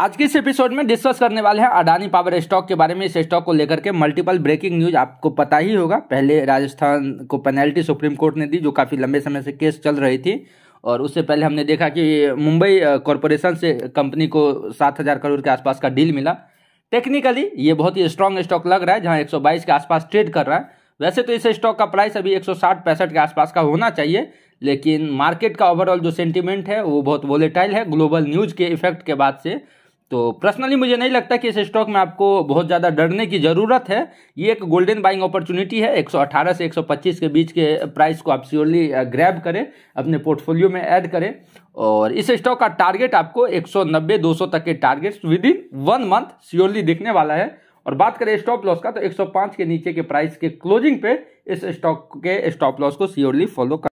आज के इस एपिसोड में डिस्कस करने वाले हैं अडानी पावर स्टॉक के बारे में इस स्टॉक को लेकर के मल्टीपल ब्रेकिंग न्यूज आपको पता ही होगा पहले राजस्थान को पेनल्टी सुप्रीम कोर्ट ने दी जो काफ़ी लंबे समय से केस चल रही थी और उससे पहले हमने देखा कि मुंबई कॉरपोरेशन से कंपनी को सात हज़ार करोड़ के आसपास का डील मिला टेक्निकली ये बहुत ही स्ट्रॉन्ग स्टॉक लग रहा है जहाँ एक के आसपास ट्रेड कर रहा है वैसे तो इस स्टॉक का प्राइस अभी एक सौ के आसपास का होना चाहिए लेकिन मार्केट का ओवरऑल जो सेंटिमेंट है वो बहुत वोलेटाइल है ग्लोबल न्यूज़ के इफेक्ट के बाद से तो पर्सनली मुझे नहीं लगता कि इस स्टॉक में आपको बहुत ज़्यादा डरने की ज़रूरत है ये एक गोल्डन बाइंग अपॉर्चुनिटी है 118 से 125 के बीच के प्राइस को आप श्योरली ग्रैब uh, करें अपने पोर्टफोलियो में ऐड करें और इस स्टॉक का टारगेट आपको 190 200 तक के targets within one month surely दिखने वाला है और बात करें स्टॉप लॉस का तो एक के नीचे के प्राइस के क्लोजिंग पे इस स्टॉक के स्टॉप लॉस को श्योरली फॉलो कर